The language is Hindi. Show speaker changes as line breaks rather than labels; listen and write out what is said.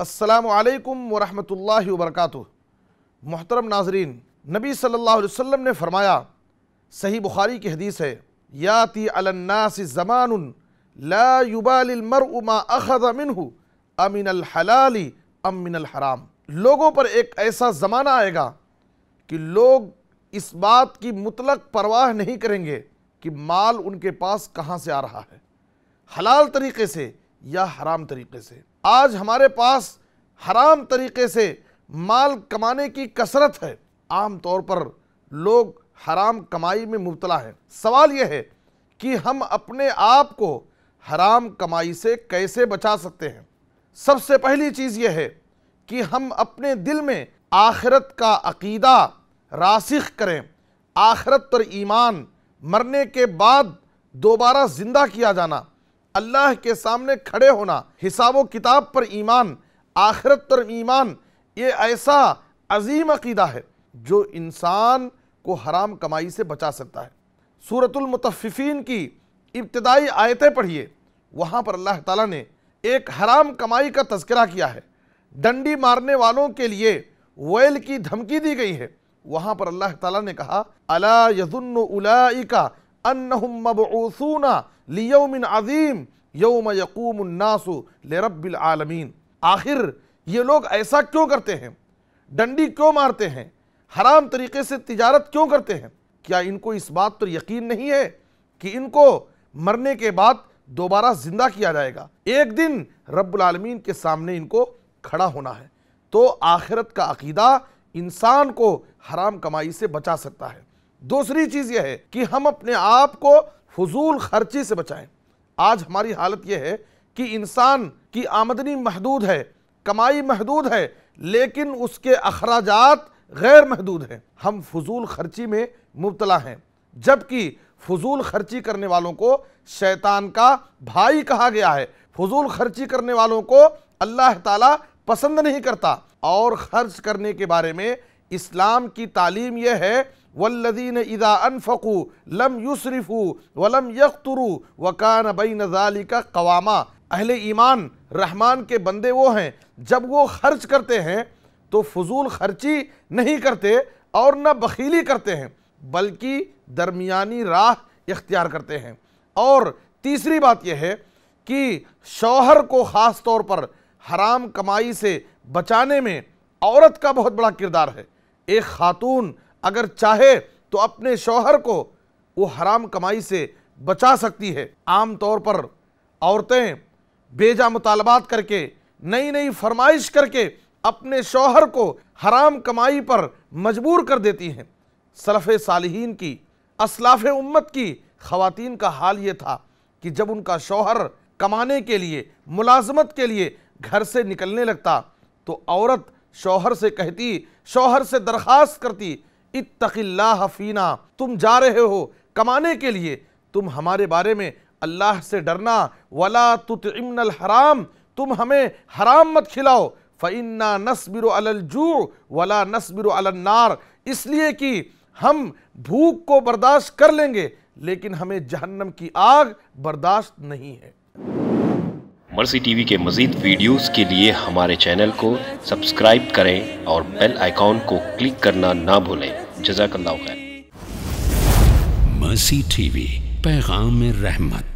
असलकम वरहमल वर्क मोहतरम नाजरीन नबी सल्लल्लाहु अलैहि वसल्लम ने फरमाया सही बुखारी की हदीस है याति अलन्नास जमानुन ला युबालमर उमा अखद मिनहु अमिन हलाली अमिन हराम लोगों पर एक ऐसा ज़माना आएगा कि लोग इस बात की मुतलक परवाह नहीं करेंगे कि माल उनके पास कहाँ से आ रहा है हलाल तरीके से या हराम तरीके से आज हमारे पास हराम तरीके से माल कमाने की कसरत है आम तौर पर लोग हराम कमाई में मुबतला है सवाल यह है कि हम अपने आप को हराम कमाई से कैसे बचा सकते हैं सबसे पहली चीज़ यह है कि हम अपने दिल में आखिरत का अकीदा रासिख करें आखिरत पर ईमान मरने के बाद दोबारा ज़िंदा किया जाना अल्लाह के सामने खड़े होना हिसाब किताब पर ईमान आखिरत पर ईमान ये ऐसा अजीम अकीदा है जो इंसान को हराम कमाई से बचा सकता है सूरतुलमतफ़िफ़ीन की इब्तदाई आयतें पढ़िए वहाँ पर अल्लाह ताला ने एक हराम कमाई का तस्करा किया है डंडी मारने वालों के लिए वेल की धमकी दी गई है वहाँ पर अल्लाह ताला ने कहा अला यजुन उलाइका अन्नहुम मबूसूना लियोमिन अजीम यौम यकूमनासु आलमीन आखिर ये लोग ऐसा क्यों करते हैं डंडी क्यों मारते हैं हराम तरीके से तिजारत क्यों करते हैं क्या इनको इस बात पर यकीन नहीं है कि इनको मरने के बाद दोबारा ज़िंदा किया जाएगा एक दिन रबालमीन के सामने इनको खड़ा होना है तो आखिरत का अकीदा इंसान को हराम कमाई से बचा सकता है दूसरी चीज़ यह है कि हम अपने आप को फजूल खर्ची से बचाएं आज हमारी हालत यह है कि इंसान की आमदनी महदूद है कमाई महदूद है लेकिन उसके अखराजात गैर महदूद हैं हम फजूल खर्ची में मुबतला हैं जबकि फजूल खर्ची करने वालों को शैतान का भाई कहा गया है फजूल खर्ची करने वालों को अल्लाह ताला पसंद नहीं करता और ख़र्च करने के बारे में इस्लाम की तालीम यह है वल्लदीन इदा अनफ़ू लम युसरफ़ू वलम यकतरू वकान बई नज़ाली का कवामा अहल ईमान रहमान के बंदे वो हैं जब वो खर्च करते हैं तो फजूल खर्ची नहीं करते और न बखीली करते हैं बल्कि दरमियानी राह इख्तियार करते हैं और तीसरी बात यह है कि शौहर को ख़ास तौर पर हराम कमाई से बचाने में औरत का बहुत बड़ा किरदार है एक खातून अगर चाहे तो अपने शौहर को वो हराम कमाई से बचा सकती है आम तौर पर औरतें बेजा मुतालबात करके नई नई फरमाइश करके अपने शौहर को हराम कमाई पर मजबूर कर देती हैं सलफ़ सालहीन की असलाफ़ उम्मत की ख़वातीन का हाल ये था कि जब उनका शौहर कमाने के लिए मुलाजमत के लिए घर से निकलने लगता तो औरत शौहर से कहती शौहर से दरख्वास्त करती इतना हफीना तुम जा रहे हो कमाने के लिए तुम हमारे बारे में अल्लाह से डरना वला तुतमन हराम तुम हमें हराम मत खिलाओ फ़ैन्ना नसबिर अलजू वला नसबिर अलनार इसलिए कि हम भूख को बर्दाश्त कर लेंगे लेकिन हमें जहन्नम की आग बर्दाश्त नहीं है मर्सी टीवी के मज़ीद वीडियोस के लिए हमारे चैनल को सब्सक्राइब करें और बेल आइकॉन को क्लिक करना ना भूलें जजाकल्ला खैर मसी टीवी पैगाम रहमत